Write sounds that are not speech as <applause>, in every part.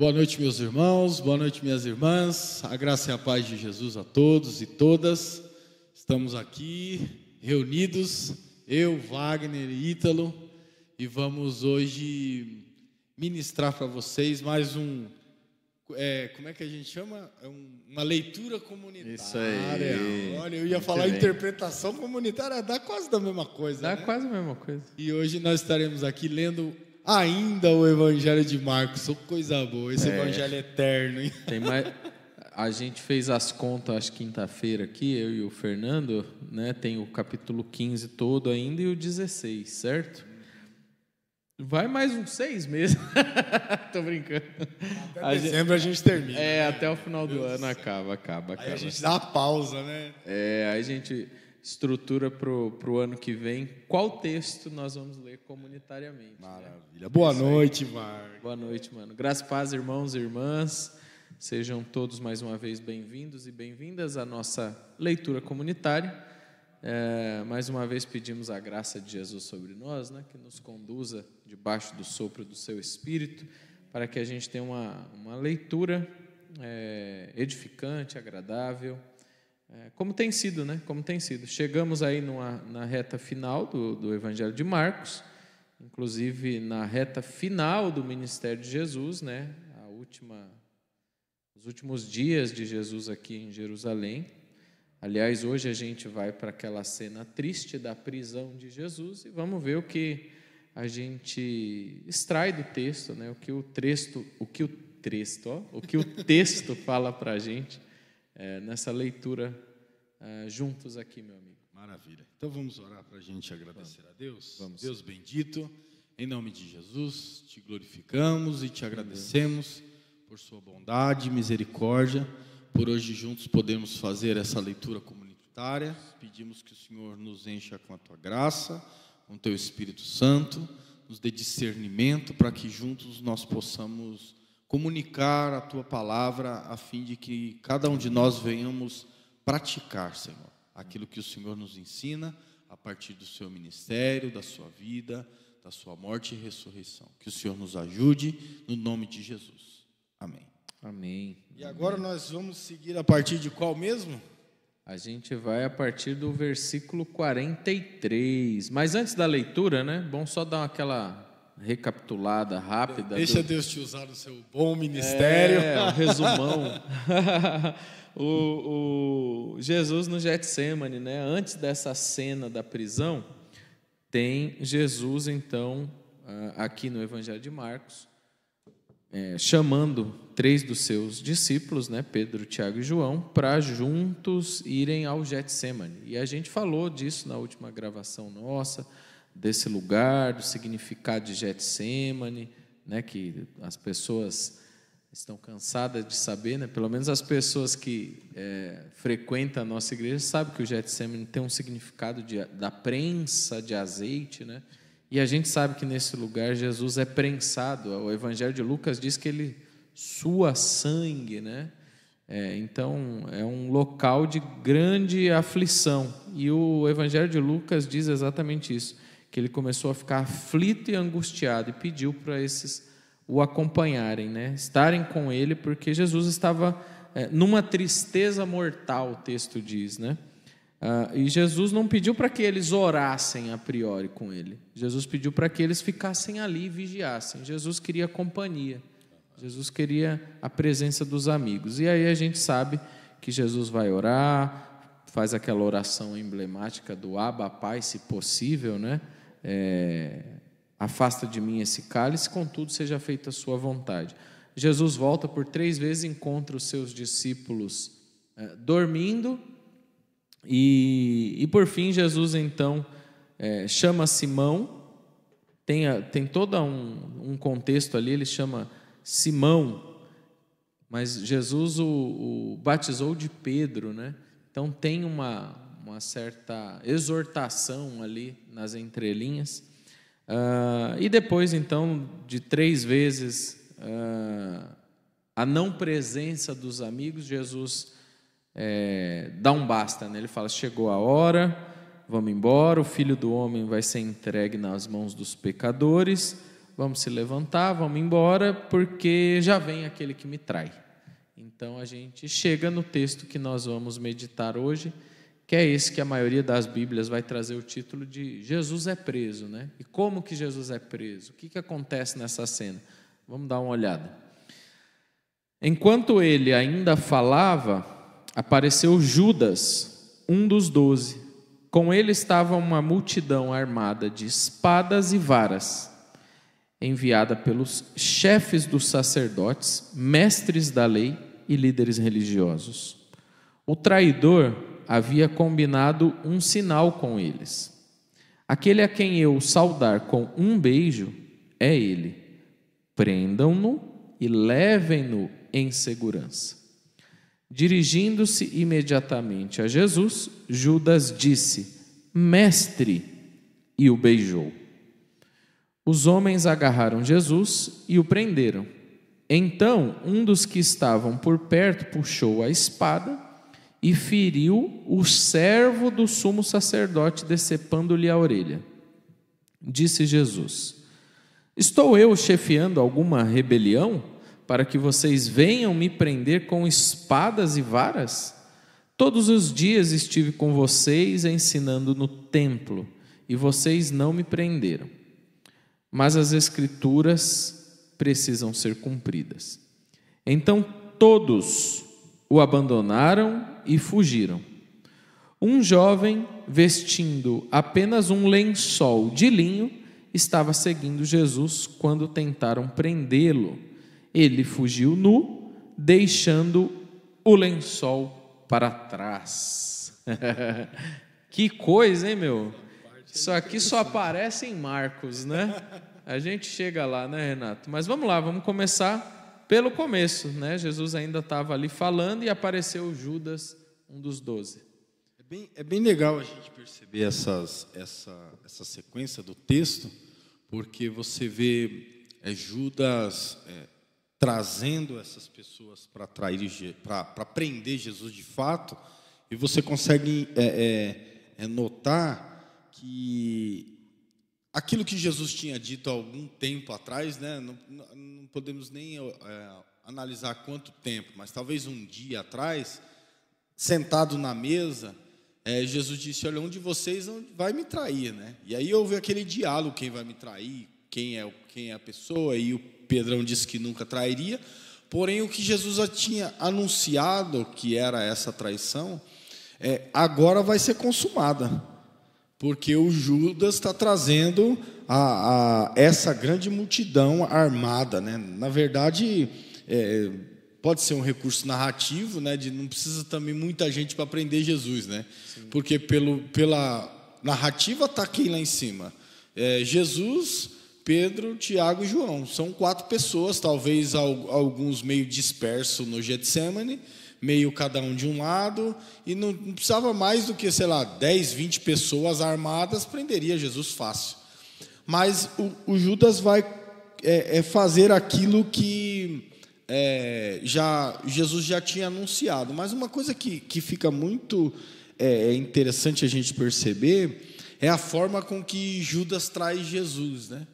Boa noite, meus irmãos, boa noite, minhas irmãs. A graça e a paz de Jesus a todos e todas. Estamos aqui reunidos, eu, Wagner e Ítalo, e vamos hoje ministrar para vocês mais um. É, como é que a gente chama? É um, uma leitura comunitária. Isso aí. Olha, eu ia Muito falar bem. interpretação comunitária, dá quase da mesma coisa. Dá né? quase a mesma coisa. E hoje nós estaremos aqui lendo ainda o Evangelho de Marcos. Oh, coisa boa, esse é. Evangelho é eterno. Hein? Tem mais... A gente fez as contas, acho quinta-feira aqui, eu e o Fernando, né? Tem o capítulo 15 todo ainda e o 16, certo? Vai mais uns seis meses. <laughs> Tô brincando. Até a dezembro gente, a gente termina. É, né? até o final do Deus ano acaba, acaba, acaba. Aí a gente dá uma pausa, né? É, aí a gente estrutura para o ano que vem, qual texto nós vamos ler comunitariamente. Né? Maravilha. Né? Boa é noite, Marco. Boa noite, mano. Graças paz, irmãos e irmãs. Sejam todos mais uma vez bem-vindos e bem-vindas à nossa leitura comunitária. É, mais uma vez pedimos a graça de Jesus sobre nós, né, que nos conduza debaixo do sopro do seu Espírito, para que a gente tenha uma, uma leitura é, edificante, agradável é, como tem sido, né? Como tem sido. Chegamos aí numa, na reta final do, do Evangelho de Marcos, inclusive na reta final do ministério de Jesus, né? A última, os últimos dias de Jesus aqui em Jerusalém. Aliás, hoje a gente vai para aquela cena triste da prisão de Jesus e vamos ver o que a gente extrai do texto, né? O que o texto, o que o texto, ó, o que o texto fala para a gente é, nessa leitura é, juntos aqui, meu amigo. Maravilha. Então vamos orar para a gente agradecer vamos. a Deus. Vamos. Deus bendito, em nome de Jesus, te glorificamos e te agradecemos por sua bondade e misericórdia. Por hoje juntos podemos fazer essa leitura comunitária. Pedimos que o Senhor nos encha com a tua graça, com o teu Espírito Santo, nos dê discernimento para que juntos nós possamos comunicar a tua palavra a fim de que cada um de nós venhamos praticar, Senhor, aquilo que o Senhor nos ensina a partir do seu ministério, da sua vida, da sua morte e ressurreição. Que o Senhor nos ajude no nome de Jesus. Amém. Amém. E agora Amém. nós vamos seguir a partir de qual mesmo? A gente vai a partir do versículo 43. Mas antes da leitura, né? Bom só dar aquela recapitulada, rápida. Deixa do... Deus te usar no seu bom ministério. É, um resumão. <laughs> o, o, Jesus no Getsemane, né? Antes dessa cena da prisão, tem Jesus então aqui no Evangelho de Marcos é, chamando três dos seus discípulos, né? Pedro, Tiago e João, para juntos irem ao Getsemane. E a gente falou disso na última gravação nossa desse lugar, do significado de Getsemane, né, que as pessoas estão cansadas de saber, né? pelo menos as pessoas que é, frequentam a nossa igreja sabem que o Getsemane tem um significado de, da prensa de azeite, né? e a gente sabe que nesse lugar Jesus é prensado, o Evangelho de Lucas diz que ele sua sangue, né? É, então, é um local de grande aflição. E o Evangelho de Lucas diz exatamente isso que ele começou a ficar aflito e angustiado e pediu para esses o acompanharem, né? estarem com ele, porque Jesus estava é, numa tristeza mortal, o texto diz. Né? Ah, e Jesus não pediu para que eles orassem a priori com ele, Jesus pediu para que eles ficassem ali e vigiassem. Jesus queria companhia, Jesus queria a presença dos amigos. E aí a gente sabe que Jesus vai orar, faz aquela oração emblemática do Abba, Pai, se possível, né? é, afasta de mim esse cálice, contudo seja feita a sua vontade. Jesus volta por três vezes, encontra os seus discípulos é, dormindo, e, e por fim Jesus então é, chama Simão, tem, a, tem todo um, um contexto ali, ele chama Simão, mas Jesus o, o batizou de Pedro, né? Então tem uma, uma certa exortação ali nas entrelinhas. Uh, e depois, então, de três vezes uh, a não presença dos amigos, Jesus é, dá um basta, né? ele fala: chegou a hora, vamos embora, o filho do homem vai ser entregue nas mãos dos pecadores, vamos se levantar, vamos embora, porque já vem aquele que me trai. Então a gente chega no texto que nós vamos meditar hoje que é esse que a maioria das Bíblias vai trazer o título de Jesus é preso, né? E como que Jesus é preso? O que, que acontece nessa cena? Vamos dar uma olhada. Enquanto ele ainda falava, apareceu Judas, um dos doze. Com ele estava uma multidão armada de espadas e varas, enviada pelos chefes dos sacerdotes, mestres da lei e líderes religiosos. O traidor havia combinado um sinal com eles. Aquele a quem eu saudar com um beijo é ele. Prendam-no e levem-no em segurança. Dirigindo-se imediatamente a Jesus, Judas disse: Mestre, e o beijou. Os homens agarraram Jesus e o prenderam. Então, um dos que estavam por perto puxou a espada e feriu o servo do sumo sacerdote, decepando-lhe a orelha. Disse Jesus: Estou eu chefiando alguma rebelião para que vocês venham me prender com espadas e varas? Todos os dias estive com vocês ensinando no templo e vocês não me prenderam. Mas as Escrituras precisam ser cumpridas. Então todos o abandonaram e fugiram. Um jovem, vestindo apenas um lençol de linho, estava seguindo Jesus quando tentaram prendê-lo. Ele fugiu nu, deixando o lençol para trás. <laughs> que coisa, hein, meu? Isso aqui só aparece em Marcos, né? A gente chega lá, né, Renato? Mas vamos lá, vamos começar pelo começo, né? Jesus ainda estava ali falando e apareceu Judas um dos doze. É bem, é bem legal a gente perceber essas, essa, essa sequência do texto, porque você vê é, Judas é, trazendo essas pessoas para trair, para prender Jesus de fato, e você consegue é, é, é, notar que aquilo que Jesus tinha dito há algum tempo atrás, né, não, não podemos nem é, analisar quanto tempo, mas talvez um dia atrás, sentado na mesa, é, Jesus disse: Olha, um de vocês vai me trair, né? E aí houve aquele diálogo: quem vai me trair, quem é, quem é a pessoa, e o Pedrão disse que nunca trairia. Porém, o que Jesus já tinha anunciado que era essa traição, é, agora vai ser consumada, porque o Judas está trazendo a, a, essa grande multidão armada, né? Na verdade, é, pode ser um recurso narrativo, né? De não precisa também muita gente para aprender Jesus, né? Sim. Porque pelo, pela narrativa está quem lá em cima. É, Jesus, Pedro, Tiago e João são quatro pessoas, talvez alguns meio dispersos no Getsemane, meio cada um de um lado, e não, não precisava mais do que, sei lá, 10, 20 pessoas armadas, prenderia Jesus fácil. Mas o, o Judas vai é, é fazer aquilo que é, já Jesus já tinha anunciado. Mas uma coisa que, que fica muito é, é interessante a gente perceber é a forma com que Judas traz Jesus, né?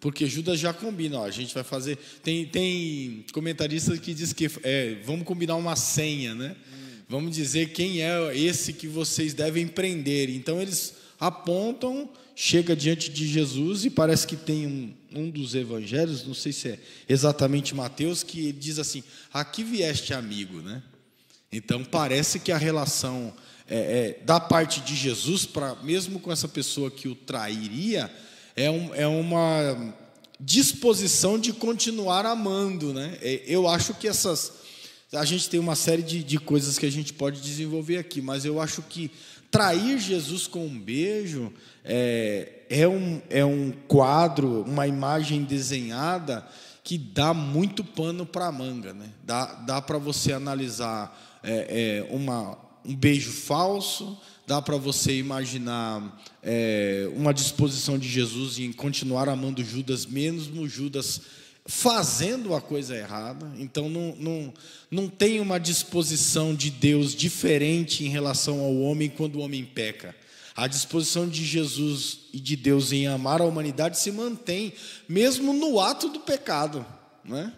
Porque Judas já combina, ó, a gente vai fazer. Tem, tem comentarista que diz que é, vamos combinar uma senha, né? Hum. Vamos dizer quem é esse que vocês devem prender. Então eles apontam chega diante de Jesus e parece que tem um, um dos evangelhos, não sei se é exatamente Mateus, que diz assim: Aqui vieste amigo, né? Então parece que a relação é, é, da parte de Jesus, para mesmo com essa pessoa que o trairia, é, um, é uma disposição de continuar amando, né? É, eu acho que essas. A gente tem uma série de, de coisas que a gente pode desenvolver aqui, mas eu acho que Trair Jesus com um beijo é, é, um, é um quadro, uma imagem desenhada que dá muito pano para a manga. Né? Dá, dá para você analisar é, é, uma, um beijo falso, dá para você imaginar é, uma disposição de Jesus em continuar amando Judas, mesmo Judas fazendo a coisa errada, então não, não, não tem uma disposição de Deus diferente em relação ao homem quando o homem peca. A disposição de Jesus e de Deus em amar a humanidade se mantém, mesmo no ato do pecado. Né?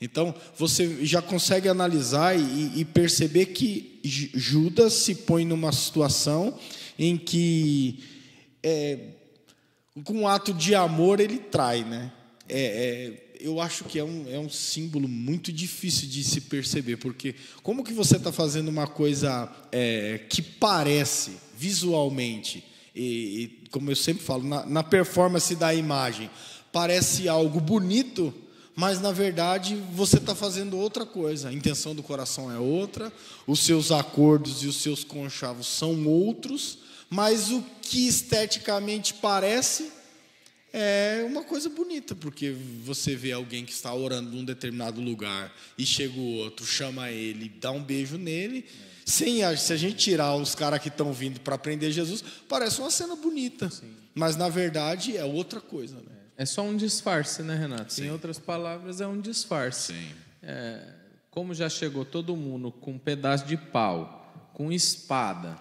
Então, você já consegue analisar e, e perceber que Judas se põe numa situação em que, é, com um ato de amor, ele trai. Né? É, é, eu acho que é um, é um símbolo muito difícil de se perceber, porque como que você está fazendo uma coisa é, que parece visualmente, e, e, como eu sempre falo, na, na performance da imagem, parece algo bonito, mas na verdade você está fazendo outra coisa. A intenção do coração é outra, os seus acordos e os seus conchavos são outros, mas o que esteticamente parece é uma coisa bonita, porque você vê alguém que está orando num determinado lugar e chega o outro, chama ele, dá um beijo nele. Sem, se a gente tirar os caras que estão vindo para aprender Jesus, parece uma cena bonita. Sim. Mas na verdade é outra coisa. Né? É só um disfarce, né, Renato? Sim. Em outras palavras, é um disfarce. É, como já chegou todo mundo com um pedaço de pau, com espada,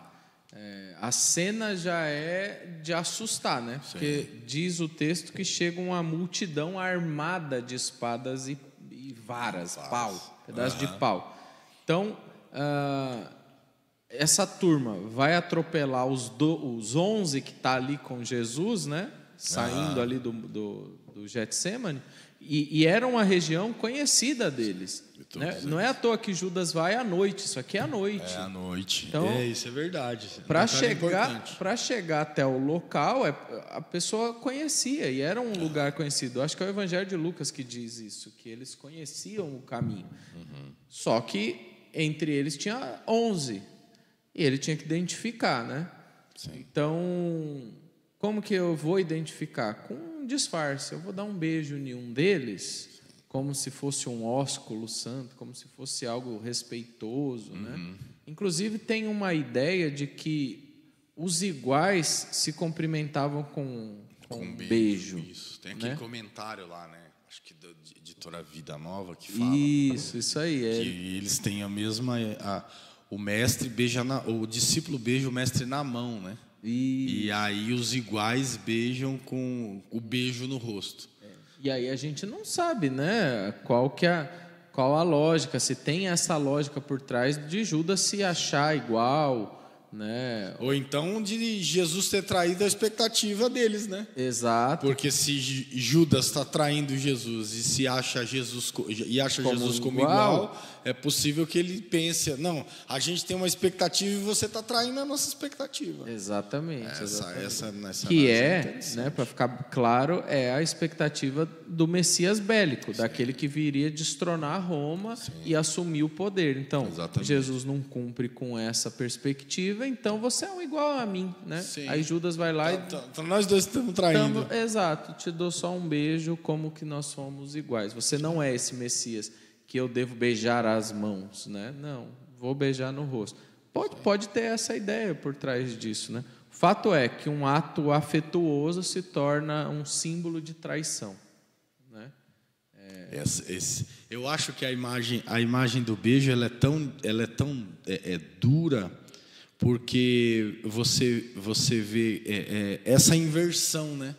é, a cena já é de assustar, né? Porque Sim. diz o texto que chega uma multidão armada de espadas e, e varas, varas, pau, pedaço uhum. de pau. Então, uh, essa turma vai atropelar os, do, os 11 que está ali com Jesus, né? Saindo uhum. ali do, do, do Getsemane. E, e era uma região conhecida deles todos né? Não é à toa que Judas vai à noite, isso aqui é à noite. É à noite. Então, é, isso é verdade. Para é chegar, chegar até o local, é, a pessoa conhecia e era um lugar conhecido. acho que é o Evangelho de Lucas que diz isso, que eles conheciam o caminho. Uhum. Só que entre eles tinha 11 e ele tinha que identificar, né? Sim. Então, como que eu vou identificar? Com um disfarce. Eu vou dar um beijo em um deles como se fosse um ósculo santo, como se fosse algo respeitoso, né? uhum. né? Inclusive tem uma ideia de que os iguais se cumprimentavam com, com, com um beijo. beijo. Isso. Tem aquele né? comentário lá, né? Acho que da editora Vida Nova que fala. Isso, isso aí é. Que eles têm a mesma a, o mestre beija na, o discípulo beija o mestre na mão, né? Isso. E aí os iguais beijam com o beijo no rosto. E aí a gente não sabe, né? Qual que é qual a lógica, se tem essa lógica por trás de Judas se achar igual, né? Ou então de Jesus ter traído a expectativa deles, né? Exato. Porque se Judas está traindo Jesus e se acha Jesus e acha como Jesus como igual. igual, é possível que ele pense, não, a gente tem uma expectativa e você está traindo a nossa expectativa. Exatamente. Essa, exatamente. essa, que é, é né, para ficar claro, é a expectativa do Messias bélico, Sim. daquele que viria destronar Roma Sim. e assumir o poder. Então, exatamente. Jesus não cumpre com essa perspectiva perspectiva, então você é um igual a mim, né? Sim. Aí Judas vai lá e então, então, então, nós dois estamos traindo. Tamo, exato, te dou só um beijo, como que nós somos iguais. Você não é esse Messias que eu devo beijar as mãos, né? Não, vou beijar no rosto. Pode, pode ter essa ideia por trás disso, né? O fato é que um ato afetuoso se torna um símbolo de traição, né? É... Esse, esse, eu acho que a imagem, a imagem do beijo, ela é tão, ela é tão é, é dura porque você, você vê é, é, essa inversão, né?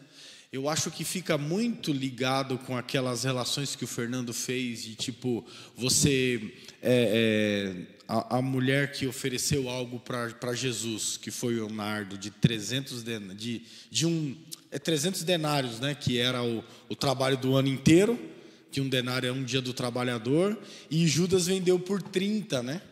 Eu acho que fica muito ligado com aquelas relações que o Fernando fez de tipo você é, é a, a, mulher que ofereceu algo para Jesus, que foi o Leonardo de 300 den, de, de um é 300 denários, né? Que era o, o trabalho do ano inteiro, que um denário é um dia do trabalhador e Judas vendeu por 30, né?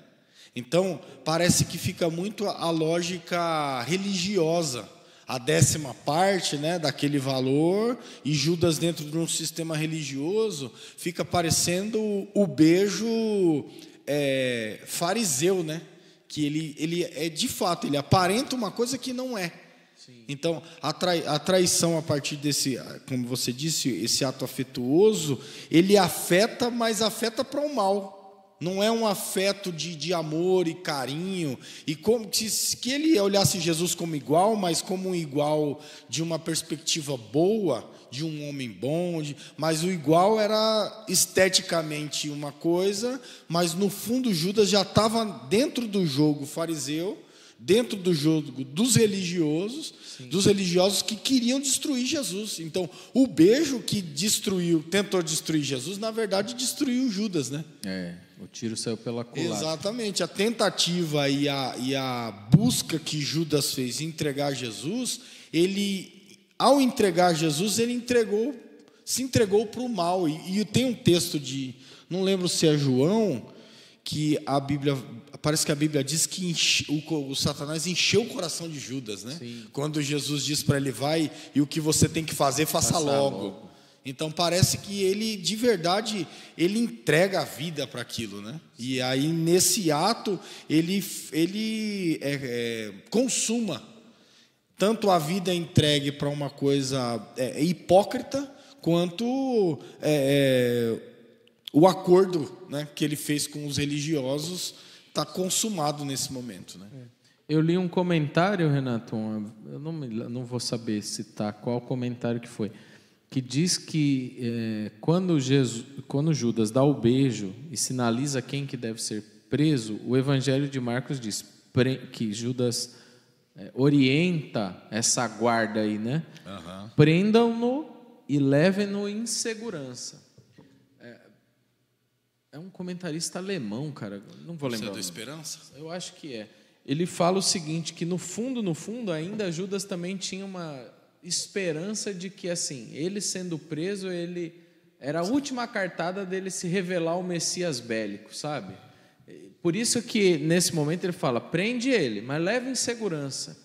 Então, parece que fica muito a lógica religiosa, a décima parte né, daquele valor, e Judas, dentro de um sistema religioso, fica parecendo o beijo é, fariseu, né? Que ele, ele é de fato, ele aparenta uma coisa que não é. Sim. Então, a, trai, a traição a partir desse, como você disse, esse ato afetuoso, ele afeta, mas afeta para o mal não é um afeto de, de amor e carinho, e como se, que ele olhasse Jesus como igual, mas como um igual de uma perspectiva boa, de um homem bom, de, mas o igual era esteticamente uma coisa, mas no fundo Judas já estava dentro do jogo fariseu, dentro do jogo dos religiosos, Sim. dos religiosos que queriam destruir Jesus. Então, o beijo que destruiu, tentou destruir Jesus, na verdade destruiu Judas, né? É. O tiro saiu pela culatra. Exatamente. A tentativa e a, e a busca que Judas fez em entregar Jesus, ele, ao entregar Jesus, ele entregou, se entregou para o mal. E, e tem um texto de, não lembro se é João, que a Bíblia parece que a Bíblia diz que enche, o, o, Satanás encheu o coração de Judas, né? Sim. Quando Jesus diz para ele vai e o que você tem que fazer faça, faça logo. logo. Então parece que ele de verdade ele entrega a vida para aquilo, né? E aí nesse ato ele ele é, é, consuma tanto a vida entregue para uma coisa é, hipócrita quanto é, é, o acordo, né, que ele fez com os religiosos está consumado nesse momento, né? É. Eu li um comentário, Renato, eu não, não vou saber citar qual comentário que foi, que diz que é, quando, Jesus, quando Judas dá o beijo e sinaliza quem que deve ser preso, o Evangelho de Marcos diz que Judas é, orienta essa guarda aí, né? Uhum. Prendam-no e levem-no em segurança. É, é, um comentarista alemão, cara. Não vou lembrar. Você é do Esperança? Eu acho que é. Ele fala o seguinte, que no fundo, no fundo, ainda Judas também tinha uma esperança de que, assim, ele sendo preso, ele era a última cartada dele se revelar o Messias bélico, sabe? Por isso que, nesse momento, ele fala, prende ele, mas leva em segurança.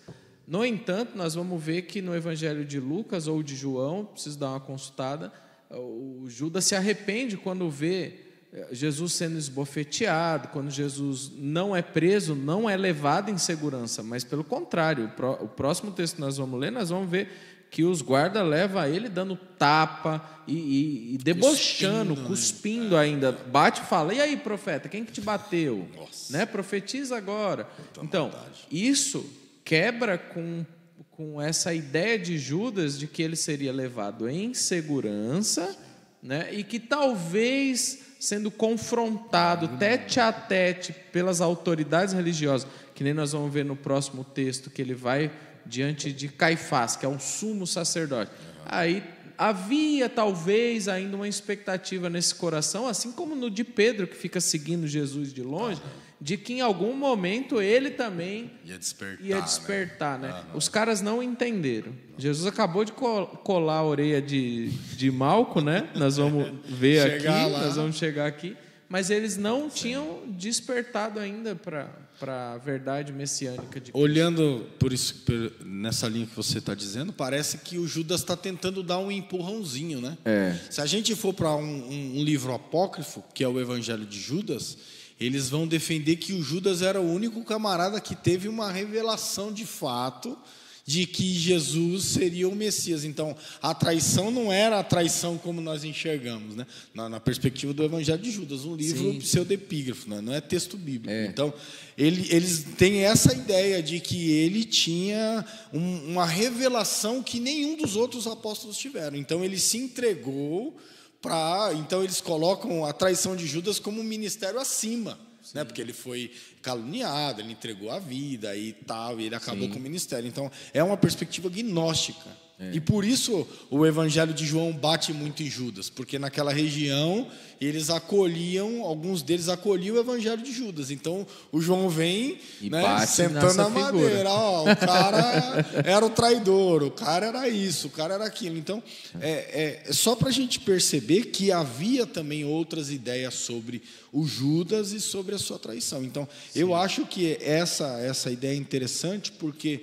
No entanto, nós vamos ver que no Evangelho de Lucas ou de João, preciso dar uma consultada, o Judas se arrepende quando vê é, Jesus sendo esbofeteado, quando Jesus não é preso, não é levado em segurança, mas pelo contrário, o próximo texto que nós vamos ler, nós vamos ver que os guardas levam ele dando tapa e, e, e debochando, cuspindo, cuspindo ainda, bate e fala, e aí profeta, quem que te bateu? Nossa. Né? Profetiza agora. Então, isso quebra com, com essa ideia de Judas de que ele seria levado em segurança né? e que talvez sendo confrontado tete a tete pelas autoridades religiosas, que nem nós vamos ver no próximo texto, que ele vai diante de Caifás, que é um sumo sacerdote. Aí havia talvez ainda uma expectativa nesse coração, assim como no de Pedro, que fica seguindo Jesus de longe de que em algum momento ele também ia despertar. Ia né? despertar né? né? Os caras não entenderam. Não. Jesus acabou de colar a orelha de, de Malco, né? Nós vamos ver <laughs> aqui, lá. nós vamos chegar aqui. Mas eles não Sim. tinham despertado ainda para a verdade messiânica. De Cristo. Olhando por isso, por, nessa linha que você está dizendo, parece que o Judas está tentando dar um empurrãozinho, né? É. Se a gente for para um, um livro apócrifo, que é o Evangelho de Judas eles vão defender que o Judas era o único camarada que teve uma revelação de fato de que Jesus seria o Messias. Então, a traição não era a traição como nós enxergamos, né? na, na perspectiva do Evangelho de Judas, um livro Sim. pseudepígrafo, né? não é texto bíblico. É. Então, ele, eles têm essa ideia de que ele tinha um, uma revelação que nenhum dos outros apóstolos tiveram. Então, ele se entregou para. Então, eles colocam a traição de Judas como um ministério acima. Né? Sim. Né? Porque ele foi caluniado, ele entregou a vida e tal, e ele acabou Sim. com o ministério. Então, é uma perspectiva gnóstica é. E por isso o evangelho de João bate muito em Judas, porque naquela região eles acolhiam, alguns deles acolhiam o evangelho de Judas. Então o João vem né, sentando na madeira. Ó, o <laughs> cara era o traidor, o cara era isso, o cara era aquilo. Então é, é, é só para a gente perceber que havia também outras ideias sobre o Judas e sobre a sua traição. Então Sim. eu acho que essa, essa ideia é interessante porque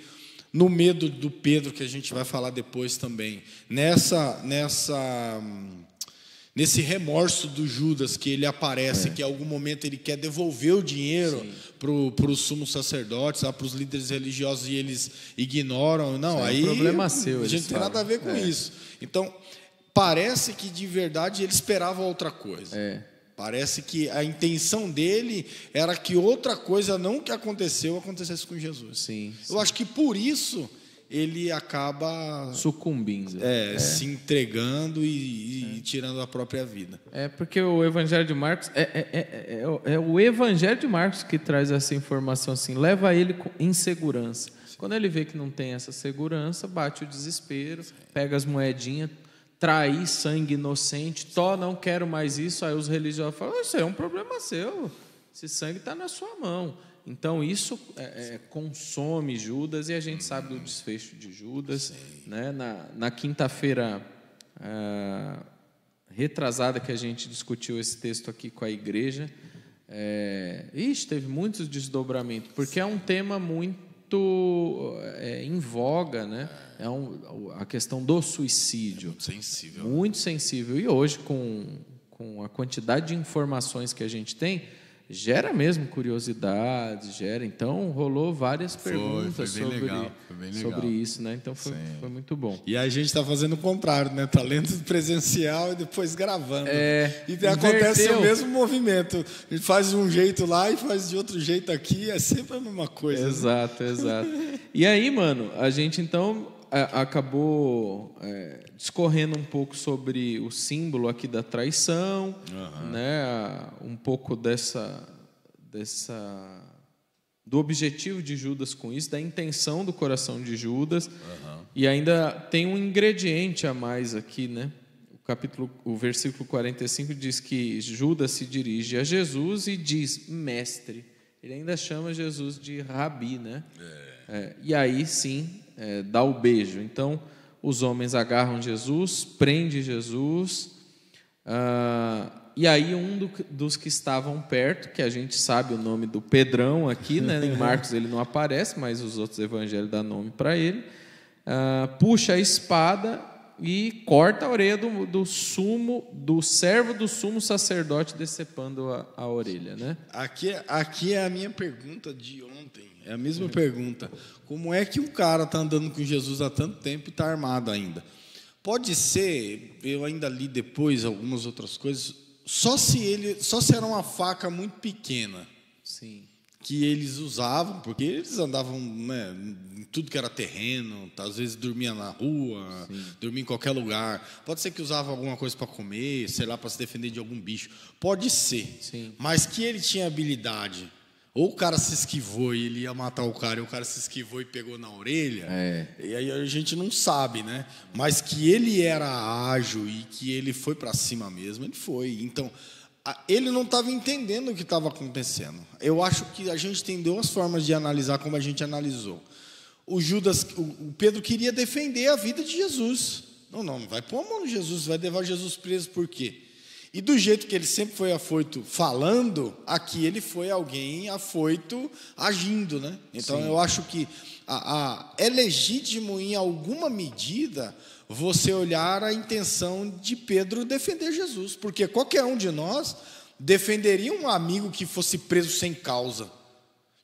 no medo do Pedro que a gente vai falar depois também, nessa nessa nesse remorso do Judas que ele aparece, é. que em algum momento ele quer devolver o dinheiro para os sumos sacerdotes, ah, para os líderes religiosos e eles ignoram. Não, aí é um problema seu. A gente tem nada a ver com é. isso. Então parece que de verdade ele esperava outra coisa. É. Parece que a intenção dele era que outra coisa, não que aconteceu, acontecesse com Jesus. Sim. sim. Eu acho que por isso ele acaba sucumbindo, é, é. se entregando e, e é. tirando a própria vida. É porque o Evangelho de Marcos é, é, é, é, é o Evangelho de Marcos que traz essa informação assim, leva ele em segurança. Quando ele vê que não tem essa segurança, bate o desespero, pega as moedinhas, trair sangue inocente, to, não quero mais isso. Aí os religiosos falam: Isso é um problema seu, esse sangue está na sua mão. Então isso é, é, consome Judas e a gente sabe do desfecho de Judas. Né? Na, na quinta-feira ah, retrasada que a gente discutiu esse texto aqui com a igreja, é, ixi, teve muitos desdobramentos, porque é um tema muito muito é, em voga, né? É um, a questão do suicídio. É sensível. Muito sensível. E hoje, com, com a quantidade de informações que a gente tem, gera mesmo curiosidade, gera. Então rolou várias foi, perguntas foi sobre, legal, sobre isso, né? Então foi, foi, muito bom. E a gente está fazendo o contrário, né? Talento tá <laughs> presencial e depois gravando. É, e acontece inverteu. o mesmo movimento. A gente faz de um jeito lá e faz de outro jeito aqui, é sempre a mesma coisa. Né? Exato, né? exato. e aí, mano, a gente então acabou é, discorrendo um pouco sobre o símbolo aqui da traição, uhum. né? Um pouco dessa dessa do objetivo de Judas com isso, da intenção do coração de Judas. Uhum. E ainda tem um ingrediente a mais aqui, né? O capítulo, o versículo 45 diz que Judas se dirige a Jesus e diz: "Mestre". Ele ainda chama Jesus de rabi, né? É. É, e aí sim é, dá o beijo. Então, os homens agarram Jesus, prende Jesus, ah, e aí um do, dos que estavam perto, que a gente sabe o nome do Pedrão aqui, né? em <laughs> Marcos ele não aparece, mas os outros evangelhos dão nome para ele, ah, puxa a espada e corta a orelha do, do, sumo, do servo do sumo sacerdote, decepando a, a orelha, né? Aqui, é, aqui é a minha pergunta de ontem. É a mesma pergunta. Como é que um cara está andando com Jesus há tanto tempo e está armado ainda? Pode ser, eu ainda li depois algumas outras coisas, só se ele, só se era uma faca muito pequena. Sim. Que eles usavam, porque eles andavam né, em tudo que era terreno, às vezes dormia na rua, Sim. dormia em qualquer lugar. Pode ser que usava alguma coisa para comer, sei lá, para se defender de algum bicho. Pode ser. Sim. Mas que ele tinha habilidade ou o cara se esquivou e ele ia matar o cara, e o cara se esquivou e pegou na orelha. É. E aí a gente não sabe, né? Mas que ele era ágil e que ele foi para cima mesmo, ele foi. Então, ele não estava entendendo o que estava acontecendo. Eu acho que a gente tem duas formas de analisar como a gente analisou. O Judas, o Pedro queria defender a vida de Jesus. Não, não, não vai pôr a mão no Jesus, vai levar Jesus preso por quê? E do jeito que ele sempre foi afoito falando, aqui ele foi alguém afoito agindo, né? Então Sim. eu acho que a, a, é legítimo em alguma medida você olhar a intenção de Pedro defender Jesus, porque qualquer um de nós defenderia um amigo que fosse preso sem causa.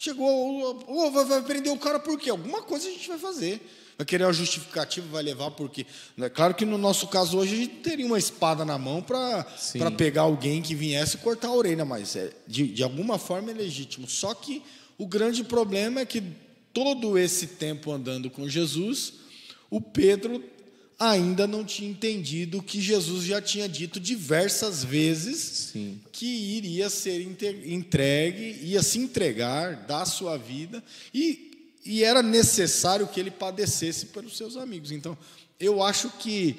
Chegou, oh, vai prender o cara por quê? Alguma coisa a gente vai fazer vai querer uma justificativa, vai levar porque. Né, claro que no nosso caso hoje a gente teria uma espada na mão para pegar alguém que viesse e cortar a orelha, mas é, de, de alguma forma é legítimo. Só que o grande problema é que todo esse tempo andando com Jesus, o Pedro ainda não tinha entendido que Jesus já tinha dito diversas vezes Sim. que iria ser entregue, ia se entregar, da sua vida. E e era necessário que ele padecesse pelos seus amigos. Então, eu acho que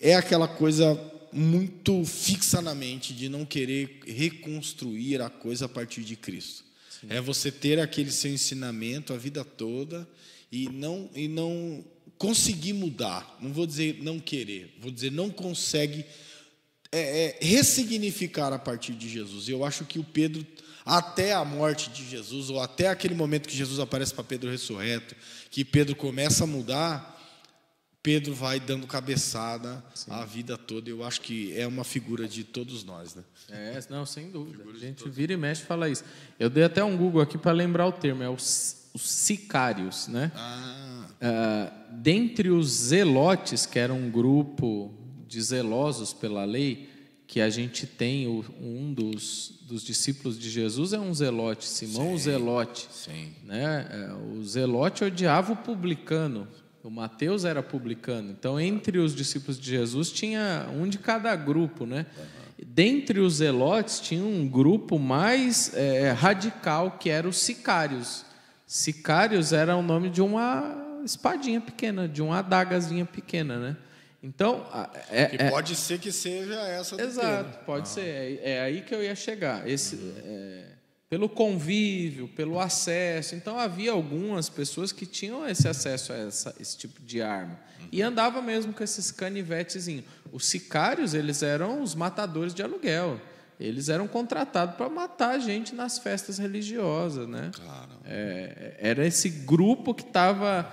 é aquela coisa muito fixa na mente de não querer reconstruir a coisa a partir de Cristo. Sim. É você ter aquele seu ensinamento a vida toda e não e não conseguir mudar. Não vou dizer não querer, vou dizer não consegue é, é, ressignificar a partir de Jesus. Eu acho que o Pedro até a morte de Jesus, ou até aquele momento que Jesus aparece para Pedro ressurreto, que Pedro começa a mudar, Pedro vai dando cabeçada Sim. a vida toda. Eu acho que é uma figura de todos nós, né? É, não, sem dúvida. a gente vira e mexe e fala isso. Eu dei até um Google aqui para lembrar o termo, é os, os sicários, né? Ah. Ah, dentre os zelotes, que era um grupo de zelosos pela lei, que a gente tem o, um dos, dos, discípulos de Jesus é um zelote, Simão sim, o zelote. Sim. Né? É, o zelote odiava o publicano, o Mateus era publicano. Então, entre os discípulos de Jesus tinha um de cada grupo. Né? Uhum. Dentre os zelotes tinha um grupo mais é, radical, que era os sicários. Sicários era o nome de uma espadinha pequena, de uma adagazinha pequena, né? Então, é, que é. pode ser que seja essa. Exato, pode ah. ser. É, é, aí que eu ia chegar. Esse, uhum. é, pelo convívio, pelo acesso. Então havia algumas pessoas que tinham esse acesso a essa, esse tipo de arma uhum. e andava mesmo com esses canivetezinhos. Os sicários eles eram os matadores de aluguel. Eles eram contratados para matar a gente nas festas religiosas, né? Claro. É, é, era esse grupo que estava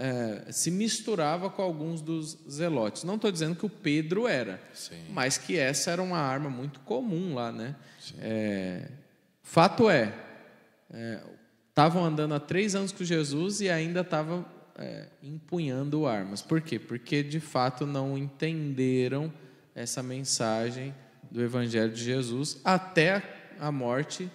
é, se misturava com alguns dos zelotes. Não estou dizendo que o Pedro era, Sim. mas que essa era uma arma muito comum lá. Né? É, fato é, estavam é, andando há três anos com Jesus e ainda estavam é, empunhando armas. Por quê? Porque de fato não entenderam essa mensagem do Evangelho de Jesus até a morte,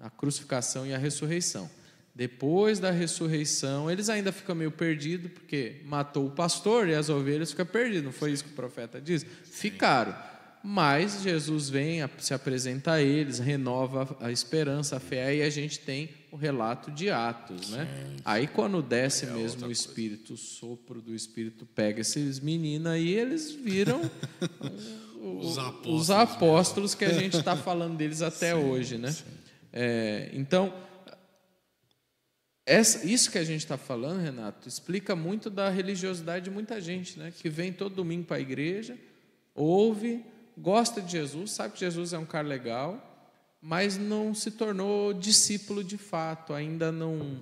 a crucificação e a ressurreição. Depois da ressurreição, eles ainda ficam meio perdidos, porque matou o pastor e as ovelhas ficam perdidas. Não foi isso que o profeta diz? Ficaram. Mas Jesus vem, se apresenta a eles, renova a esperança, a fé, e a gente tem o relato de Atos. Né? Aí, quando desce é mesmo o Espírito, coisa. o sopro do Espírito pega esses meninos aí, eles viram. <laughs> os apóstolos, os né? apóstolos que a gente está <laughs> falando deles até sim, hoje, né? É, então, essa, isso que a gente está falando, Renato, explica muito da religiosidade de muita gente, né? que vem todo domingo para a igreja, ouve, gosta de Jesus, sabe que Jesus é um cara legal, mas não se tornou discípulo de fato, ainda não,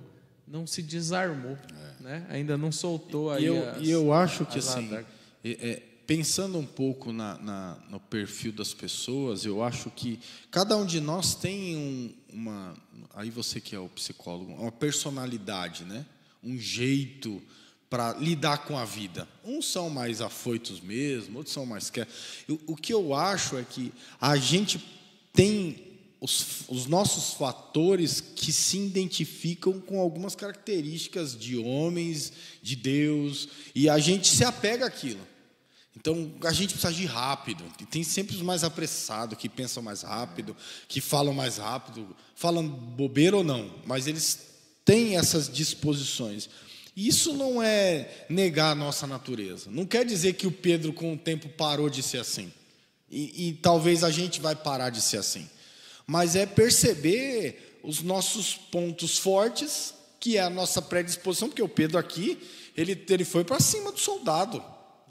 não se desarmou, é. né? ainda não soltou e aí eu, as, E eu acho que, assim, é, é pensando um pouco na, na, no perfil das pessoas, eu acho que cada um de nós tem um, uma. Aí você que é o psicólogo, uma personalidade, né? um jeito para lidar com a vida. Uns são mais afoitos mesmo, outros são mais quer. o que eu acho é que a gente tem os, os, nossos fatores que se identificam com algumas características de homens, de Deus, e a gente se apega àquilo. Então, a gente precisa agir rápido. Tem sempre os mais apressados, que pensam mais rápido, que falam mais rápido, falam bobeira ou não, mas eles têm essas disposições. Isso não é negar a nossa natureza. Não quer dizer que o Pedro, com o tempo, parou de ser assim. E, e talvez a gente vai parar de ser assim. Mas é perceber os nossos pontos fortes, que é a nossa predisposição, porque o Pedro aqui, ele, ele foi para cima do soldado.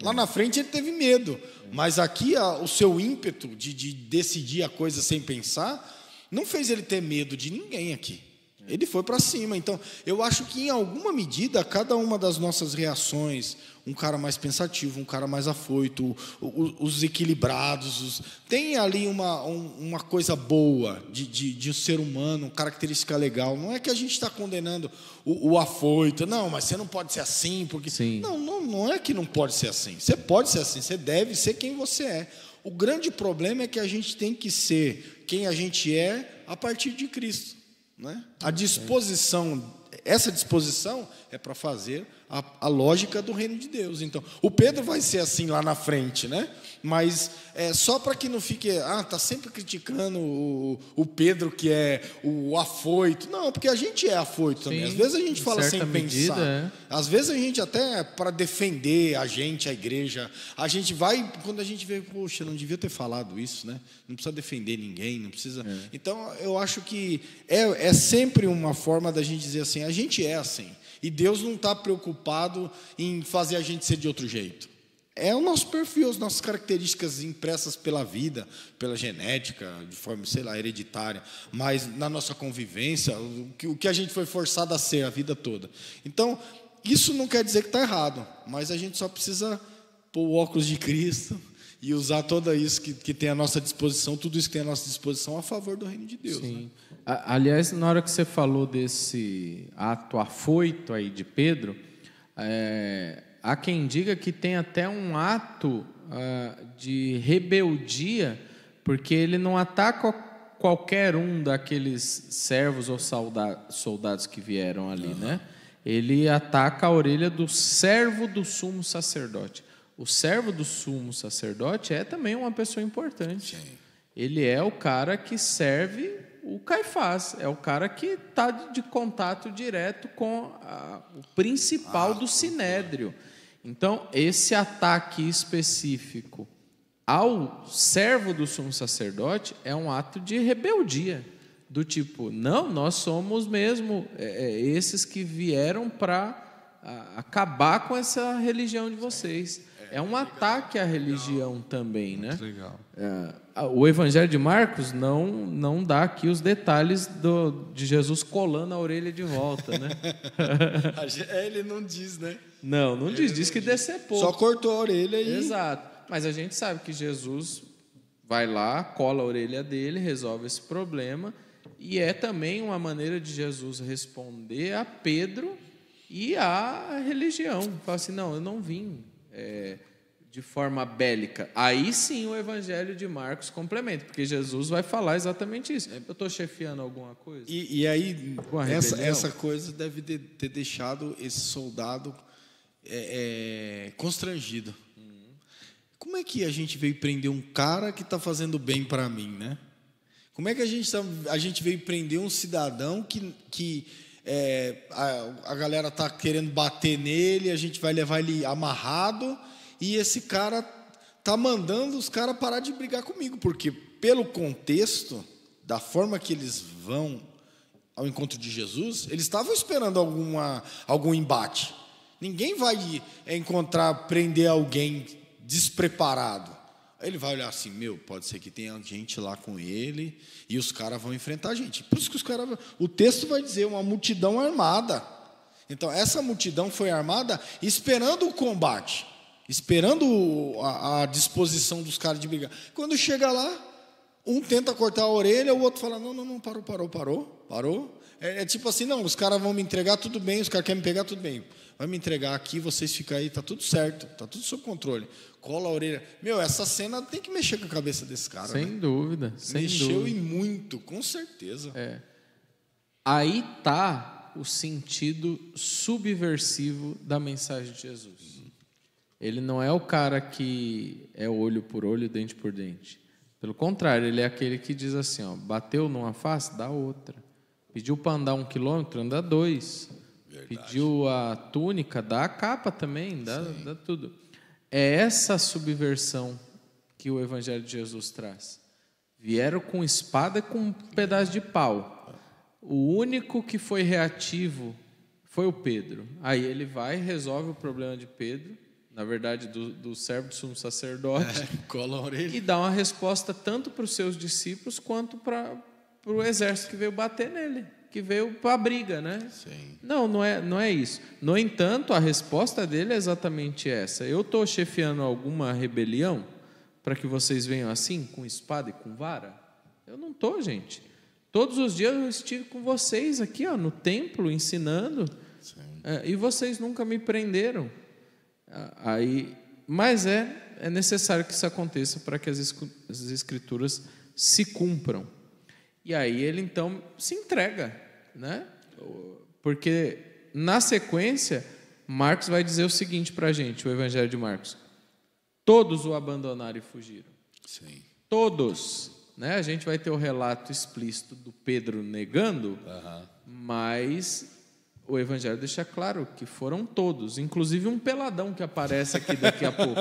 Lá na frente ele teve medo, mas aqui a, o seu ímpeto de, de decidir a coisa sem pensar não fez ele ter medo de ninguém aqui. É. Ele foi para cima. Então, eu acho que em alguma medida, cada uma das nossas reações, um cara mais pensativo, um cara mais afoito, os equilibrados, os... tem ali uma, uma coisa boa de, de, de, um ser humano, característica legal. Não é que a gente está condenando o, o, afoito, não, mas você não pode ser assim, porque. Sim. Não, não, não é que não pode ser assim. Você pode ser assim, você deve ser quem você é. O grande problema é que a gente tem que ser quem a gente é a partir de Cristo. Né? A disposição, essa disposição é para fazer a, a, lógica do reino de Deus. Então, o Pedro vai ser assim lá na frente, né? Mas é só para que não fique, ah, tá sempre criticando o, o, Pedro que é o afoito. Não, porque a gente é afoito Sim, também. Às vezes a gente fala sem medida, pensar. É. Às vezes a gente até para defender a gente, a igreja, a gente vai quando a gente vê, poxa, não devia ter falado isso, né? Não precisa defender ninguém, não precisa. É. Então, eu acho que é, é sempre uma forma da gente dizer assim, a gente é assim. E Deus não está preocupado em fazer a gente ser de outro jeito. É o nosso perfil, as nossas características impressas pela vida, pela genética, de forma, sei lá, hereditária, mas na nossa convivência, o que a gente foi forçado a ser a vida toda. Então, isso não quer dizer que está errado, mas a gente só precisa pôr o óculos de Cristo e usar toda isso que, que tem à nossa disposição, tudo isso que tem à nossa disposição a favor do reino de Deus. Sim. Né? A, aliás, na hora que você falou desse ato afoito aí de Pedro, é, há quem diga que tem até um ato ah, de rebeldia, porque ele não ataca qualquer um daqueles servos ou soldados que vieram ali, uhum. né? Ele ataca a orelha do servo do sumo sacerdote o servo do sumo sacerdote é também uma pessoa importante. Sim. Ele é o cara que serve o Caifás, é o cara que está de contato direto com a, o principal ah, do sinédrio. Então, esse ataque específico ao servo do sumo sacerdote é um ato de rebeldia, do tipo, não, nós somos mesmo é, é esses que vieram para acabar com essa religião de vocês. É, um legal. ataque à religião legal. também, né? Muito legal. É, o Evangelho de Marcos não não dá aqui os detalhes do, de Jesus colando a orelha de volta, né? <laughs> É, ele não diz, né? Não, não Ele diz. Não diz que decepou. Só cortou a orelha aí. Exato. Mas a gente sabe que Jesus vai lá, cola a orelha dele, resolve esse problema. E é também uma maneira de Jesus responder a Pedro e à religião. Fala assim: não, eu não vim é, de forma bélica, aí sim o Evangelho de Marcos complementa, porque Jesus vai falar exatamente isso. É. Eu estou chefiando alguma coisa? E, e aí, essa, essa coisa deve de, ter deixado esse soldado é, é, constrangido. Como é que a gente veio prender um cara que está fazendo bem para mim, né? Como é que a gente, tá, a gente veio prender um cidadão que, que é, a, a galera tá querendo bater nele, a gente vai levar ele amarrado e esse cara tá mandando os caras parar de brigar comigo, porque pelo contexto, da forma que eles vão ao encontro de Jesus, eles estavam esperando alguma, algum embate. Ninguém vai é, encontrar, prender alguém despreparado. Ele vai olhar assim, meu, pode ser que tenha gente lá com ele e os caras vão enfrentar a gente. Por isso que os caras, o texto vai dizer uma multidão armada. Então essa multidão foi armada esperando o combate, esperando a, a disposição dos caras de brigar. Quando chega lá, um tenta cortar a orelha, o outro fala não, não, não, parou, parou, parou, parou. É, é tipo assim, não, os caras vão me entregar tudo bem, os caras querem me pegar tudo bem vai me entregar aqui, vocês ficam aí, tá tudo certo, tá tudo sob controle. Cola a orelha. Meu, essa cena tem que mexer com a cabeça desse cara. Sem né? dúvida, sem Mexeu dúvida. e muito, com certeza. É. Aí tá o sentido subversivo da mensagem de Jesus. Ele não é o cara que é olho por olho, dente por dente. Pelo contrário, ele é aquele que diz assim: ó, bateu numa face, dá outra. Pediu para andar um quilômetro, anda dois. Verdade. pediu a túnica, dá a capa também, dá, dá tudo. É essa subversão que o Evangelho de Jesus traz. Vieram com espada e com um pedaço de pau. O único que foi reativo foi o Pedro. Aí ele vai, resolve o problema de Pedro, na verdade, do, do servo do sumo sacerdote, é, <laughs> e dá uma resposta tanto para os seus discípulos quanto para o exército que veio bater nele que veio para a briga, né? Sim. Não, não é, não é isso. No entanto, a resposta dele é exatamente essa. Eu estou chefiando alguma rebelião para que vocês venham assim, com espada e com vara? Eu não estou, gente. Todos os dias eu estive com vocês aqui, ó, no templo, ensinando, é, e vocês nunca me prenderam. Aí, mas é, é necessário que isso aconteça para que as escrituras se cumpram. E aí ele então se entrega né? Porque na sequência, Marcos vai dizer o seguinte para a gente, o Evangelho de Marcos: todos o abandonaram e fugiram. Sim. Todos, né? A gente vai ter o relato explícito do Pedro negando, mas o Evangelho deixa claro que foram todos, inclusive um peladão que aparece aqui daqui a <laughs> pouco.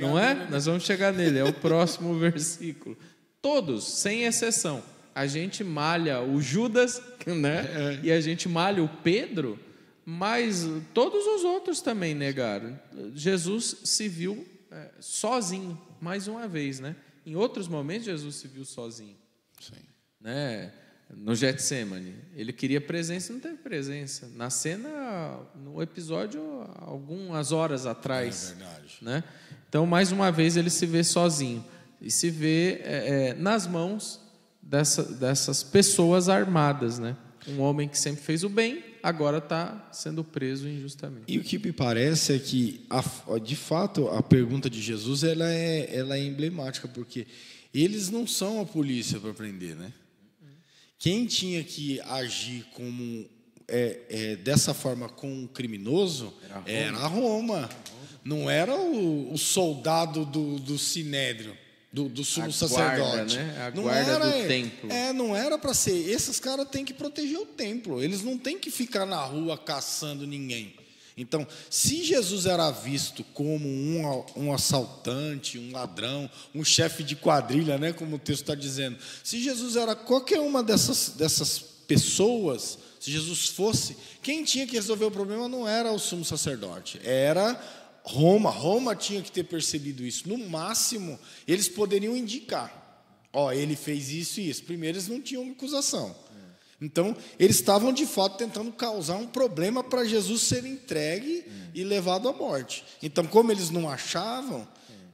Não é? Nele. Nós vamos chegar nele, é o próximo <laughs> versículo. Todos, sem exceção a gente malha o Judas, <laughs> né? É. E a gente malha o Pedro, mas todos os outros também negaram. Jesus se viu é, sozinho, mais uma vez, né? Em outros momentos Jesus se viu sozinho. Sim. Né? No Getsemane, ele queria presença, não teve presença. Na cena, no episódio, algumas horas atrás. É verdade. Né? Então, mais uma vez, ele se vê sozinho. E se vê é, é nas mãos dessa, dessas pessoas armadas, né? Um homem que sempre fez o bem, agora está sendo preso injustamente. E o que me parece é que, a, de fato, a pergunta de Jesus ela é, ela é emblemática, porque eles não são a polícia para prender, né? Quem tinha que agir como é, é, dessa forma com um criminoso era Roma. Era Roma. Não era o, o soldado do, do Sinédrio do, do sumo sacerdote. Né? A não era, do templo. É, não era para ser. Esses caras têm que proteger o templo. Eles não têm que ficar na rua caçando ninguém. Então, se Jesus era visto como um, um assaltante, um ladrão, um chefe de quadrilha, né, como o texto está dizendo, se Jesus era qualquer uma dessas, dessas pessoas, se Jesus fosse, quem tinha que resolver o problema não era o sumo sacerdote, era Roma, Roma tinha que ter percebido isso. No máximo, eles poderiam indicar. Ó, oh, ele fez isso e isso. Primeiro, eles não tinham acusação. Então, eles estavam de fato tentando causar um problema para Jesus ser entregue e levado à morte. Então, como eles não achavam,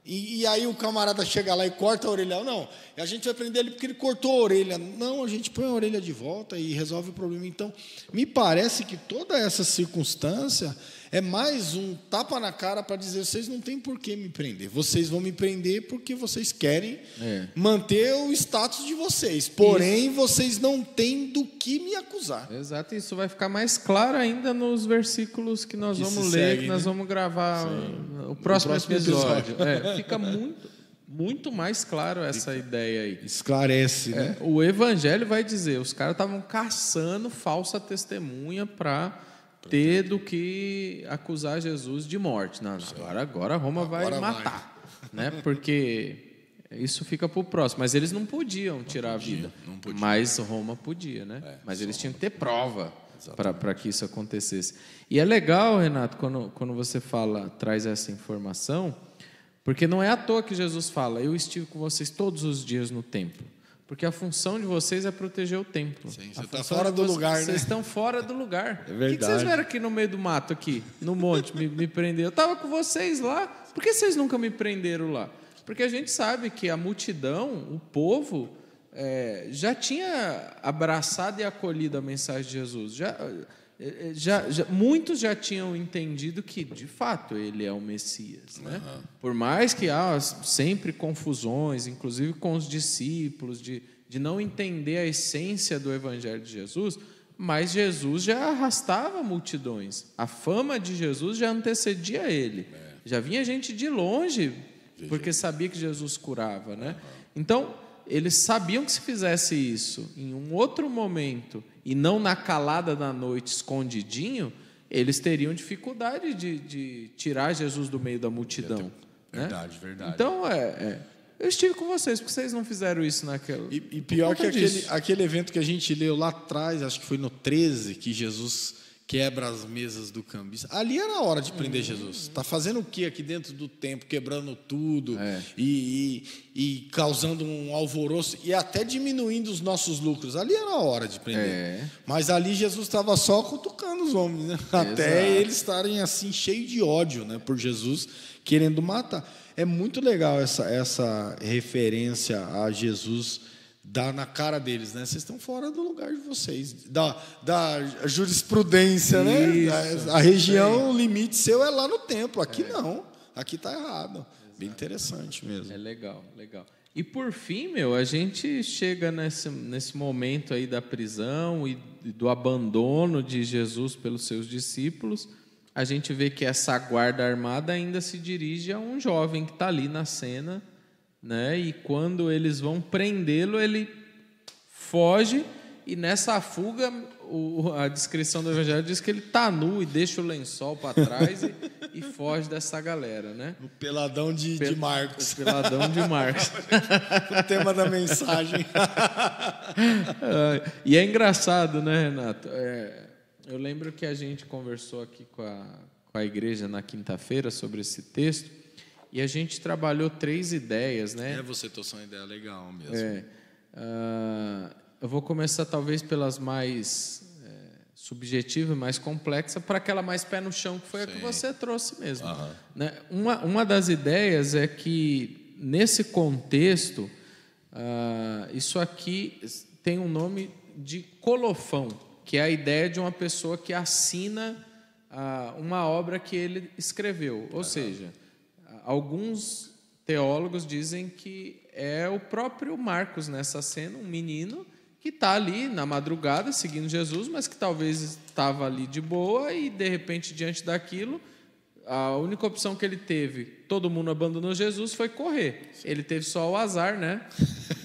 e, e, aí o camarada chega lá e corta a orelha. Não, a gente vai prender ele porque ele cortou a orelha. Não, a gente põe a orelha de volta e resolve o problema. Então, me parece que toda essa circunstância é mais um tapa na cara para dizer: vocês não têm por que me prender. Vocês vão me prender porque vocês querem é. manter o status de vocês. Porém, isso. vocês não têm do que me acusar. Exato. Isso vai ficar mais claro ainda nos versículos que nós que vamos ler, segue, que nós né? vamos gravar Sim. o próximo, próximo episódio. episódio. É, <laughs> fica muito muito mais claro essa ideia aí. Esclarece, é, né? É, o evangelho vai dizer, os caras estavam caçando falsa testemunha para ter do que acusar Jesus de morte. Não, não agora, agora Roma agora vai matar, vai. né? Porque isso fica para o próximo. Mas eles não podiam não tirar podia, a vida. Podia, mas Roma podia, né? É, mas eles tinham que ter prova para que isso acontecesse. E é legal, Renato, quando, quando você fala, traz essa informação, porque não é à toa que Jesus fala: Eu estive com vocês todos os dias no templo. Porque a função de vocês é proteger o templo. Sim, você está fora do vocês, lugar, né? Vocês estão fora do lugar. É verdade. O que, vocês vieram aqui no meio do mato, aqui, no monte, me, me prender? Eu estava com vocês lá. Por que vocês nunca me prenderam lá? Porque a gente sabe que a multidão, o povo, é, já tinha abraçado e acolhido a mensagem de Jesus. Já, é, é, já, já, muitos já tinham entendido que, de fato, ele é o Messias. Né? Uhum. Por mais que há sempre confusões, inclusive com os discípulos, de, de não entender a essência do Evangelho de Jesus, mas Jesus já arrastava multidões. A fama de Jesus já antecedia ele. É. Já vinha gente de longe, porque sabia que Jesus curava. Né? Uhum. Então, eles sabiam que se fizesse isso em um outro momento e não na calada da noite, escondidinho, eles teriam dificuldade de, de tirar Jesus do meio da multidão. Né? Verdade, verdade. Então, é, é, eu estive com vocês, porque vocês não fizeram isso naquela. E, e pior que aquele, aquele evento que a gente leu lá atrás, acho que foi no 13, que Jesus quebra as mesas do cambista. Ali era a hora de prender uhum. Jesus. Está fazendo o que aqui dentro do templo, quebrando tudo é. e, e, e, causando um alvoroço e até diminuindo os nossos lucros. Ali era a hora de prender. É. Mas ali Jesus estava só cutucando os homens, né? <laughs> até eles estarem assim cheios de ódio, né, por Jesus querendo matar. É muito legal essa essa referência a Jesus Dá na cara deles, né? Vocês estão fora do lugar de vocês. Da, da jurisprudência, né? Isso, né? A, a região, o limite seu é lá no templo. Aqui é. não. Aqui está errado. Exato. Bem interessante mesmo. É legal, legal. E por fim, meu, a gente chega nesse, nesse momento aí da prisão e do abandono de Jesus pelos seus discípulos. A gente vê que essa guarda armada ainda se dirige a um jovem que está ali na cena né? E quando eles vão prendê-lo, ele foge e nessa fuga o, a descrição do evangelho diz que ele tá nu e deixa o lençol para trás e, e, foge dessa galera, né? O peladão de, Pel, de Marcos. O peladão de Marcos. <laughs> o tema da mensagem. <laughs> Ah, e é engraçado, né, Renato? É, eu lembro que a gente conversou aqui com a, com a igreja na quinta-feira sobre esse texto e a gente trabalhou três ideias, né? É, você trouxe uma ideia legal mesmo. É. Uh, eu vou começar talvez pelas mais é, subjetivas, mais complexa, para aquela mais pé no chão, que foi Sim. a que você trouxe mesmo. Uhum. Né? Uma, uma das ideias é que, nesse contexto, uh, isso aqui tem um nome de colofão, que é a ideia de uma pessoa que assina uh, uma obra que ele escreveu. Ou uhum. seja, alguns teólogos dizem que é o próprio Marcos nessa cena, um menino que está ali na madrugada seguindo Jesus, mas que talvez estava ali de boa e de repente diante daquilo a única opção que ele teve, todo mundo abandonou Jesus, foi correr. Sim. Ele teve só o azar, né?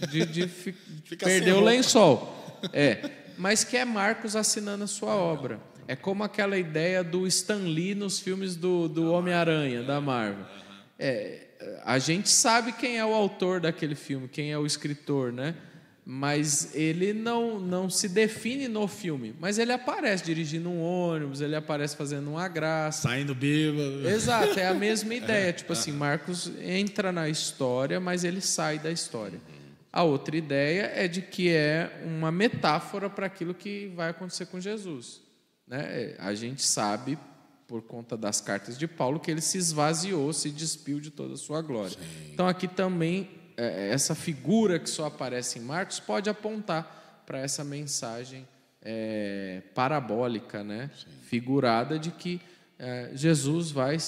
De, de, de <laughs> perder o lençol. É. Mas que é Marcos assinando a sua obra. É como aquela ideia do Stan Lee nos filmes do, do Homem-Aranha, da Marvel. É, a gente sabe quem é o autor daquele filme, quem é o escritor, né? Mas ele não, não se define no filme. Mas ele aparece dirigindo um ônibus, ele aparece fazendo uma graça. Saindo bêbado. Exato, é a mesma <laughs> ideia. É, tipo assim, Marcos entra na história, mas ele sai da história. A outra ideia é de que é uma metáfora para aquilo que vai acontecer com Jesus. Né? É, a gente sabe por conta das cartas de Paulo, que ele se esvaziou, se despiu de toda a sua glória. Sim. Então, aqui também, é, é, essa figura que só aparece em Marcos pode apontar para essa mensagem é, parabólica, né? figurada, de que é, Jesus vai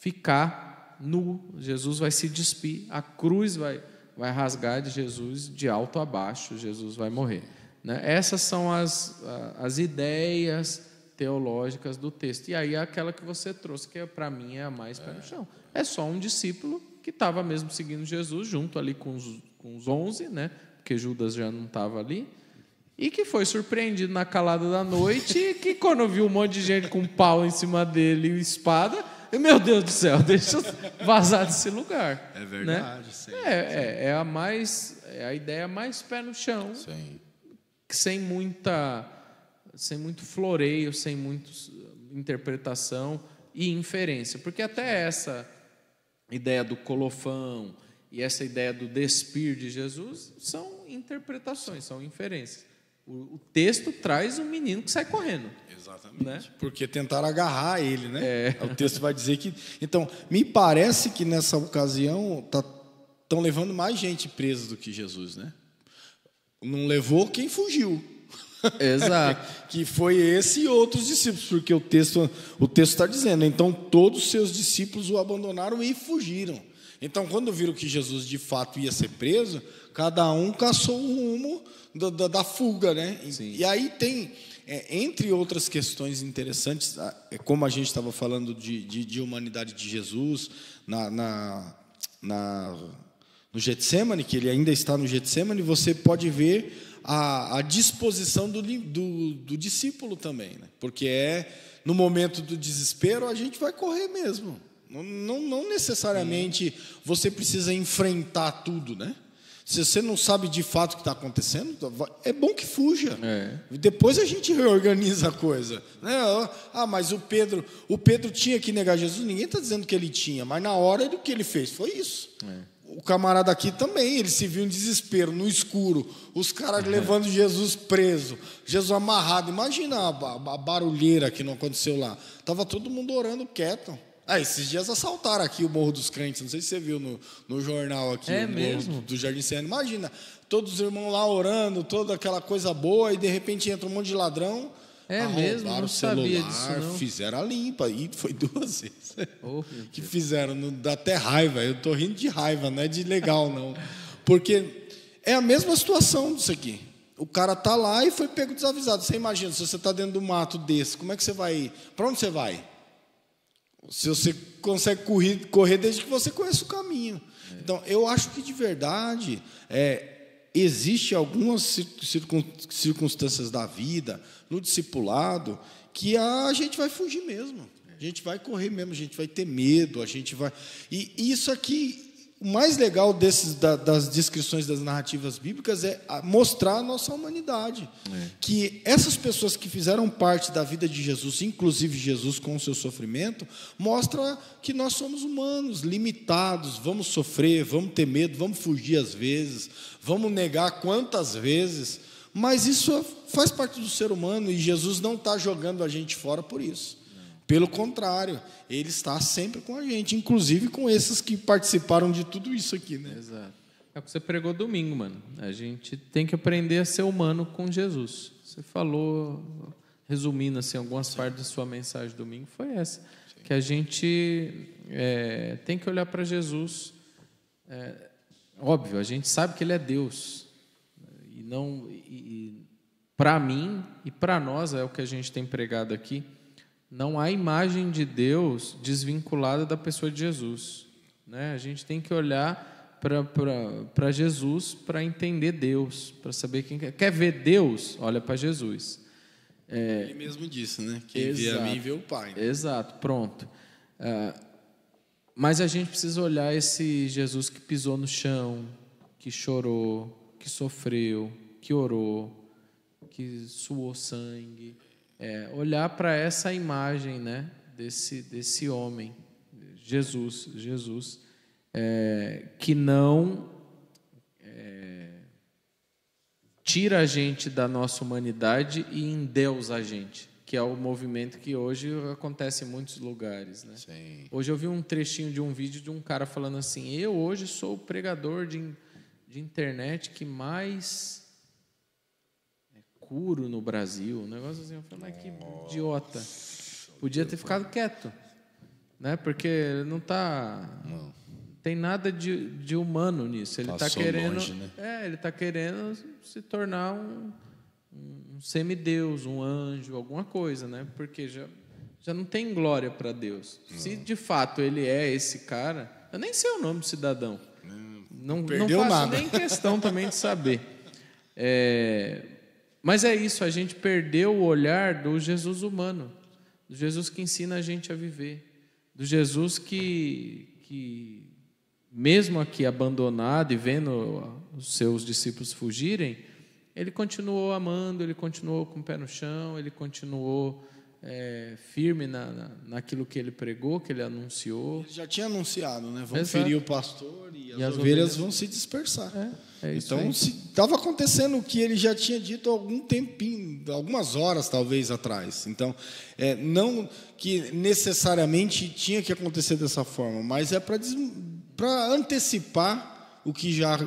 ficar nu, Jesus vai se despir, a cruz vai, vai rasgar de Jesus de alto a baixo, Jesus vai morrer. Né? Essas são as, as ideias teológicas do texto. E aí é aquela que você trouxe, que é, para mim é a mais pé no é. chão. É só um discípulo que estava mesmo seguindo Jesus, junto ali com os, com os né? porque Judas já não estava ali, e que foi surpreendido na calada da noite, e <laughs> que quando viu um monte de gente com pau em cima dele e espada, meu Deus do céu, <laughs> deixa eu vazar desse lugar. É né? verdade, né? sim, é, sim. É, é, a mais, é a ideia mais pé no chão, sim. sem muita sem muito floreio, sem muita eh, interpretação e inferência. Porque até essa ideia do colofão e essa ideia do despir de Jesus são interpretações, são inferências. O, o texto traz um menino que sai correndo. Exatamente. Né? Porque tentaram agarrar ele, né? É. <laughs> O texto vai dizer que. Então, me parece que nessa ocasião estão tá, levando mais gente presa do que Jesus, né? Não levou quem fugiu. Exato. <laughs> que foi esse e outros discípulos, porque o texto o texto está dizendo. Então todos os seus discípulos o abandonaram e fugiram. Então quando viram que Jesus de fato ia ser preso, cada um caçou o rumo da, da, da fuga, né? E, aí tem é, entre outras questões interessantes, é como a gente estava falando de, de, de, humanidade de Jesus na, na, na no Getsemane, que ele ainda está no Getsemane, você pode ver a, a disposição do, do, do discípulo também, né? porque é no momento do desespero a gente vai correr mesmo. Não, não, não necessariamente você precisa enfrentar tudo, né? Se você não sabe de fato o que está acontecendo, é bom que fuja. É. Depois a gente <laughs> reorganiza a coisa. Né? Ah, mas o Pedro, o Pedro tinha que negar Jesus. Ninguém está dizendo que ele tinha, mas na hora do que ele fez foi isso. É o camarada aqui também, ele se viu em desespero, no escuro, os caras uhum. levando Jesus preso, Jesus amarrado. Imagina a, a barulheira que não aconteceu lá. Tava todo mundo orando quieto. Ah, esses dias assaltaram aqui o Morro dos Crentes, não sei se você viu no, no jornal aqui é mesmo? do Jardim Serra. Imagina, todos os irmãos lá orando, toda aquela coisa boa, e de repente entra um monte de ladrão, é ah, mesmo? Não o celular, disso, não. fizeram a limpa. E foi <laughs> duas vezes. Oh, que fizeram. dá até raiva. Eu tô rindo de raiva, não é de legal, não. Porque é a mesma situação disso aqui. O cara tá lá e foi pego desavisado. Você imagina, se você está dentro do mato desse, como é que você vai? Para onde você vai? Se você consegue correr, correr desde que você conheça o caminho. É. Então, eu acho que de verdade, é, existe algumas circunstâncias da vida, no discipulado, que a gente vai fugir mesmo. A gente vai correr mesmo, a gente vai ter medo, a gente vai. E isso aqui o mais legal desses, da, das descrições das narrativas bíblicas é mostrar a nossa humanidade. É. Que essas pessoas que fizeram parte da vida de Jesus, inclusive Jesus com o seu sofrimento, mostra que nós somos humanos, limitados, vamos sofrer, vamos ter medo, vamos fugir às vezes, vamos negar quantas vezes, mas isso faz parte do ser humano e Jesus não está jogando a gente fora por isso. Pelo contrário, ele está sempre com a gente, inclusive com esses que participaram de tudo isso aqui, né? Exato. É o que você pregou domingo, mano. A gente tem que aprender a ser humano com Jesus. Você falou, resumindo assim, algumas Sim. partes da sua mensagem domingo foi essa, Sim. que a gente é, tem que olhar para Jesus. É, óbvio, a gente sabe que ele é Deus e não, para mim e para nós é o que a gente tem pregado aqui não há imagem de Deus desvinculada da pessoa de Jesus. Né? A gente tem que olhar para Jesus para entender Deus, para saber quem quer. Quer ver Deus? Olha para Jesus. É, Ele mesmo disse, né? Quem exato, vê a mim vê o Pai. Né? Exato, pronto. Ah, mas a gente precisa olhar esse Jesus que pisou no chão, que chorou, que sofreu, que orou, que suou sangue é, olhar para essa imagem né, desse, desse homem, Jesus, Jesus, é, que não é, tira a gente da nossa humanidade e endeusa a gente, que é o movimento que hoje acontece em muitos lugares. Né? Sim. Hoje eu vi um trechinho de um vídeo de um cara falando assim, eu hoje sou o pregador de, de internet que mais Curo no Brasil, um negócio assim. Eu falei, mas que idiota. Podia ter ficado quieto, né? Porque não está... Tem nada de, de humano nisso. Ele está querendo... Longe, né? É, ele está querendo se tornar um, um semideus, um anjo, alguma coisa, né? Porque já, já não tem glória para Deus. Não. Se de fato ele é esse cara... Eu nem sei o nome do cidadão. Não, não, não faço nada. nem questão também de saber. É, mas é isso, a gente perdeu o olhar do Jesus humano, do Jesus que ensina a gente a viver, do Jesus que, que mesmo aqui abandonado e vendo os seus discípulos fugirem, ele continuou amando, ele continuou com o pé no chão, ele continuou é, firme na, na, naquilo que ele pregou, que ele anunciou. Ele já tinha anunciado, né? Vão Exato. ferir o pastor e as, e as ovelhas, ovelhas, vão se dispersar. É. É então, estava acontecendo o que ele já tinha dito há algum tempinho, algumas horas talvez atrás. Então, é, não que necessariamente tinha que acontecer dessa forma, mas é para antecipar o que já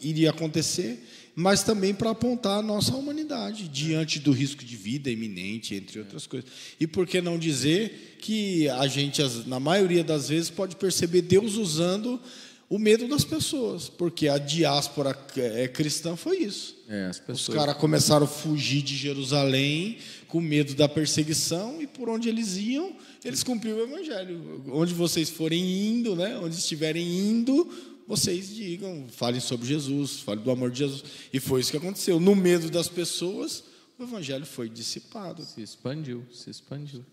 iria acontecer, mas também para apontar a nossa humanidade diante do risco de vida iminente, entre outras coisas. E por que não dizer que a gente, na maioria das vezes, pode perceber Deus usando o medo das pessoas, porque a diáspora é cristã foi isso. É, pessoas... Os caras começaram a fugir de Jerusalém com medo da perseguição e por onde eles iam, eles cumpriam o evangelho. Onde vocês forem indo, né? Onde estiverem indo, vocês digam, falem sobre Jesus, falem do amor de Jesus. E foi isso que aconteceu. No medo das pessoas, o evangelho foi dissipado. Se expandiu, se expandiu.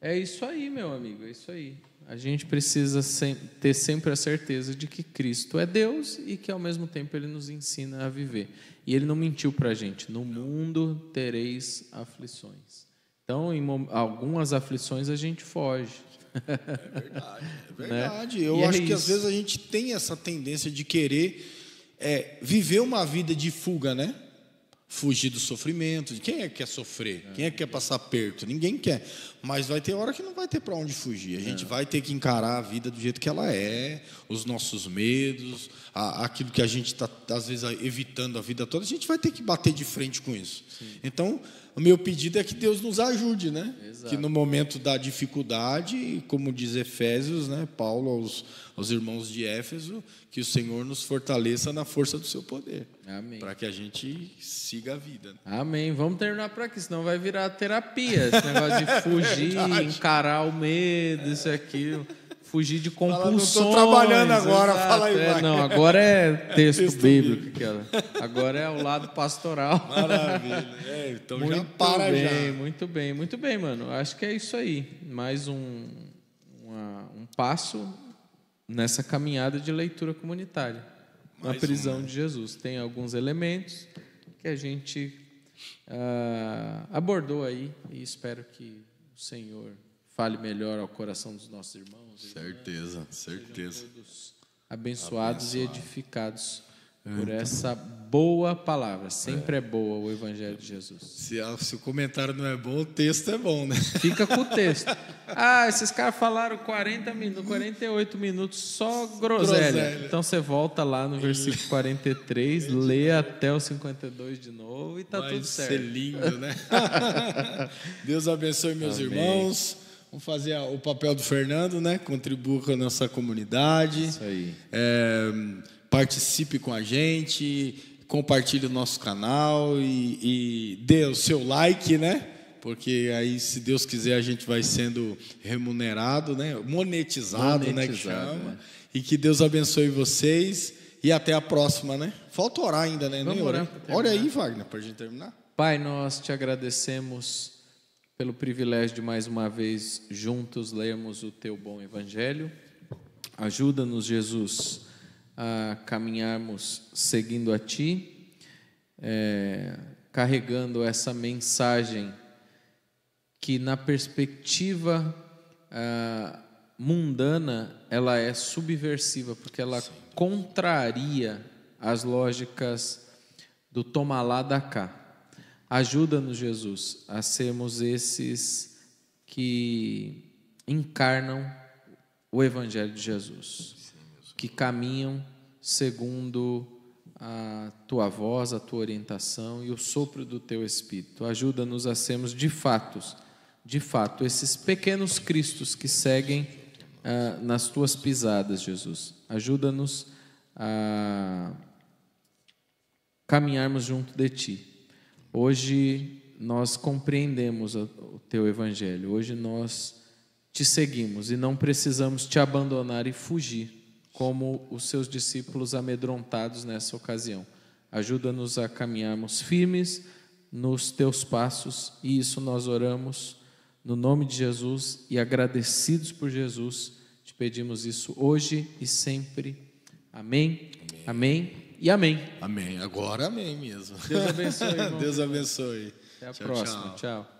É isso aí, meu amigo, é isso aí. A gente precisa ter sempre a certeza de que Cristo é Deus e que ao mesmo tempo Ele nos ensina a viver. E Ele não mentiu para a gente: no mundo tereis aflições. Então, em algumas aflições a gente foge. É verdade, é <laughs> né? verdade. Né? Eu e é acho é que às vezes a gente tem essa tendência de querer é, viver uma vida de fuga, né? fugir do sofrimento. Quem é que quer sofrer? Quem é que quer passar perto? Ninguém quer. Mas vai ter hora que não vai ter para onde fugir. A gente é. vai ter que encarar a vida do jeito que ela é, os nossos medos, a, aquilo que a gente está, às vezes, evitando a vida toda. A gente vai ter que bater de frente com isso. Sim. Então, o meu pedido é que Deus nos ajude, né? Exato. Que no momento da dificuldade, como diz Efésios, né? Paulo aos, aos irmãos de Éfeso, que o Senhor nos fortaleça na força do seu poder. Amém. Para que a gente siga a vida. Né? Amém. Vamos terminar por aqui, senão vai virar terapia. Esse negócio de <laughs> fugir, é encarar o medo, isso e aquilo fugir de compulsões. estou trabalhando agora, Exato. fala aí. É, não, agora é <laughs> texto, bíblico. bíblico. Agora é o lado pastoral. Maravilha. É, então muito já para bem, já. Muito bem, muito bem, mano. Acho que é isso aí. Mais um, uma, um passo nessa caminhada de leitura comunitária. Mais na prisão de Jesus. Tem alguns elementos que a gente ah, abordou aí e espero que o Senhor fale melhor ao coração dos nossos irmãos. Certeza, certeza. Todos abençoados Abençoado. e edificados então. por então. essa boa palavra. Sempre é. é. boa o Evangelho de Jesus. Se, se, o comentário não é bom, o texto é bom, né? <laughs> Fica com o texto. Ah, esses caras falaram 40 minutos, 48 minutos só groselha. groselha. Então você volta lá no versículo 43, <laughs> lê até o 52 de novo e tá Vai tudo certo. Vai ser lindo, né? <laughs> Deus abençoe meus Amém. irmãos. Vamos fazer o papel do Fernando, né? Contribua com a nossa comunidade. Isso aí. É, participe com a gente, compartilhe o nosso canal e, e dê o seu like, né? porque aí, se Deus quiser, a gente vai sendo remunerado, né? monetizado, monetizado né? Que chama. Né? E que Deus abençoe vocês e até a próxima, né? Falta orar ainda, né? Vamos orar. Olha aí, Wagner, para a gente terminar. Pai, nós te agradecemos pelo privilégio de mais uma vez juntos lermos o teu bom evangelho. Ajuda-nos, Jesus, a caminharmos seguindo a ti, é, carregando essa mensagem que, na perspectiva ah, mundana, ela é subversiva, porque ela Sim. contraria as lógicas do toma lá da cá. Ajuda-nos, Jesus, a sermos esses que encarnam o Evangelho de Jesus, que caminham segundo a tua voz, a tua orientação e o sopro do teu espírito. Ajuda-nos a sermos de fato, de fato, esses pequenos cristos que seguem ah, nas tuas pisadas, Jesus. Ajuda-nos a caminharmos junto de ti Hoje nós compreendemos o teu evangelho, hoje nós te seguimos e não precisamos te abandonar e fugir, como os seus discípulos amedrontados nessa ocasião. Ajuda-nos a caminharmos firmes nos teus passos e isso nós oramos no nome de Jesus e agradecidos por Jesus, te pedimos isso hoje e sempre. Amém. Amém. Amém e amém. Amém. Agora amém mesmo. Deus abençoe. <laughs> Irmão. Deus abençoe. Até a tchau, próxima. tchau. tchau.